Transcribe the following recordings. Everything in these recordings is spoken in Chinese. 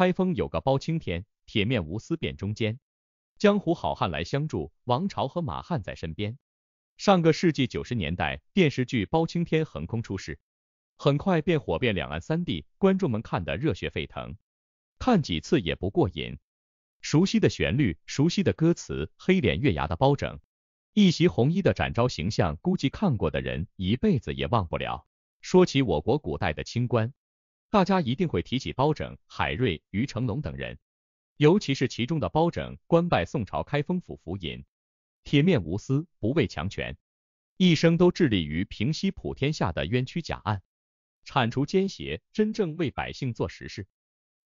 开封有个包青天，铁面无私辨忠奸，江湖好汉来相助，王朝和马汉在身边。上个世纪九十年代，电视剧《包青天》横空出世，很快便火遍两岸三地，观众们看得热血沸腾，看几次也不过瘾。熟悉的旋律，熟悉的歌词，黑脸月牙的包拯，一袭红衣的展昭形象，估计看过的人一辈子也忘不了。说起我国古代的清官。大家一定会提起包拯、海瑞、于成龙等人，尤其是其中的包拯，官拜宋朝开封府府尹，铁面无私，不畏强权，一生都致力于平息普天下的冤屈假案，铲除奸邪，真正为百姓做实事。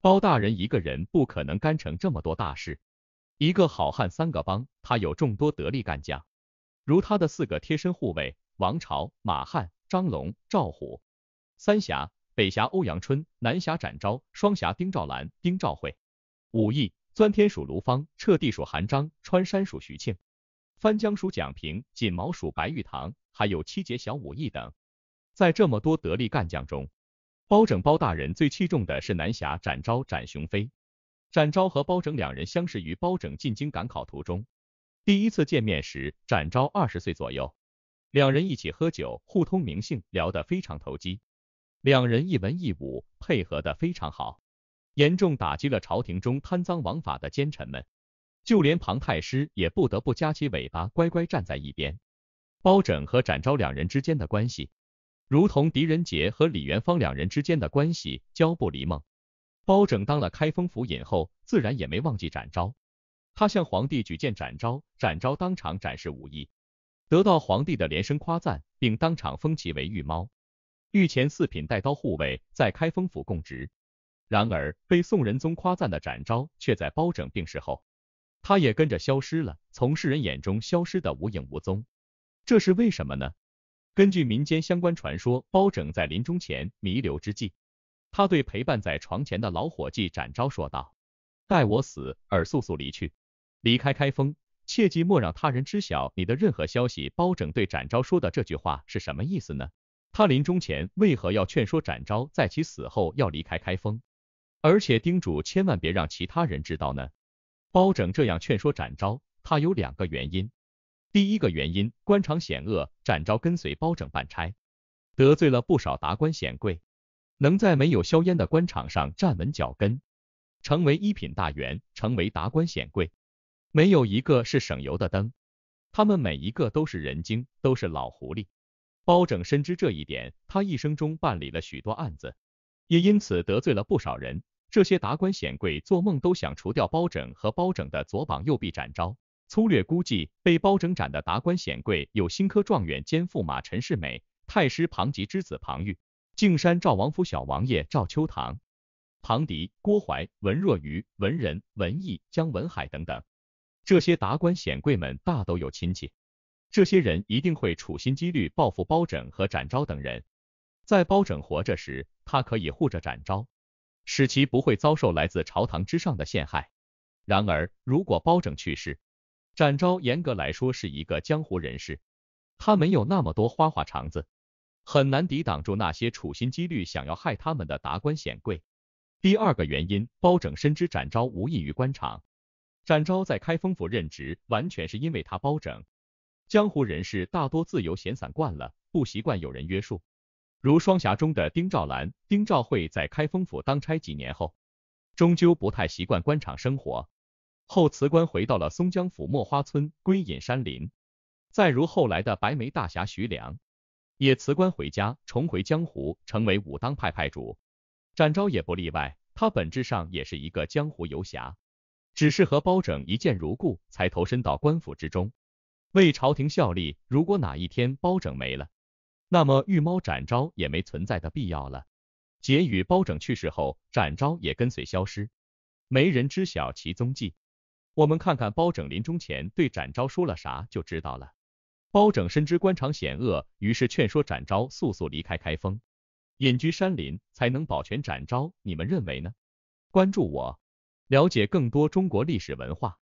包大人一个人不可能干成这么多大事，一个好汉三个帮，他有众多得力干将，如他的四个贴身护卫王朝、马汉、张龙、赵虎、三侠。北侠欧阳春，南侠展昭，双侠丁兆兰、丁兆慧。武艺钻天鼠卢芳、彻地鼠韩章，穿山鼠徐庆、翻江鼠蒋平、锦毛鼠白玉堂，还有七节小武艺等。在这么多得力干将中，包拯包大人最器重的是南侠展昭、展雄飞。展昭和包拯两人相识于包拯进京赶考途中，第一次见面时，展昭二十岁左右，两人一起喝酒，互通名姓，聊得非常投机。两人一文一武，配合的非常好，严重打击了朝廷中贪赃枉法的奸臣们，就连庞太师也不得不夹起尾巴乖乖站在一边。包拯和展昭两人之间的关系，如同狄仁杰和李元芳两人之间的关系，交不离梦。包拯当了开封府尹后，自然也没忘记展昭，他向皇帝举荐展昭，展昭当场展示武艺，得到皇帝的连声夸赞，并当场封其为御猫。御前四品带刀护卫，在开封府供职。然而，被宋仁宗夸赞的展昭，却在包拯病逝后，他也跟着消失了，从世人眼中消失的无影无踪。这是为什么呢？根据民间相关传说，包拯在临终前弥留之际，他对陪伴在床前的老伙计展昭说道：“待我死，而速速离去，离开开封，切记莫让他人知晓你的任何消息。”包拯对展昭说的这句话是什么意思呢？他临终前为何要劝说展昭在其死后要离开开封，而且叮嘱千万别让其他人知道呢？包拯这样劝说展昭，他有两个原因。第一个原因，官场险恶，展昭跟随包拯办差，得罪了不少达官显贵，能在没有硝烟的官场上站稳脚跟，成为一品大员，成为达官显贵，没有一个是省油的灯，他们每一个都是人精，都是老狐狸。包拯深知这一点，他一生中办理了许多案子，也因此得罪了不少人。这些达官显贵做梦都想除掉包拯和包拯的左膀右臂展昭。粗略估计，被包拯斩的达官显贵有新科状元兼驸马陈世美、太师庞吉之子庞玉、敬山赵王府小王爷赵秋堂、庞迪、郭槐、文若愚、文仁、文义、江文海等等。这些达官显贵们大都有亲戚。这些人一定会处心积虑报复包拯和展昭等人。在包拯活着时，他可以护着展昭，使其不会遭受来自朝堂之上的陷害。然而，如果包拯去世，展昭严格来说是一个江湖人士，他没有那么多花花肠子，很难抵挡住那些处心积虑想要害他们的达官显贵。第二个原因，包拯深知展昭无异于官场，展昭在开封府任职完全是因为他包拯。江湖人士大多自由闲散惯了，不习惯有人约束。如双侠中的丁兆兰、丁兆慧，在开封府当差几年后，终究不太习惯官场生活，后辞官回到了松江府墨花村，归隐山林。再如后来的白眉大侠徐良，也辞官回家，重回江湖，成为武当派派主。展昭也不例外，他本质上也是一个江湖游侠，只是和包拯一见如故，才投身到官府之中。为朝廷效力，如果哪一天包拯没了，那么御猫展昭也没存在的必要了。结语：包拯去世后，展昭也跟随消失，没人知晓其踪迹。我们看看包拯临终前对展昭说了啥，就知道了。包拯深知官场险恶，于是劝说展昭速速离开开封，隐居山林，才能保全展昭。你们认为呢？关注我，了解更多中国历史文化。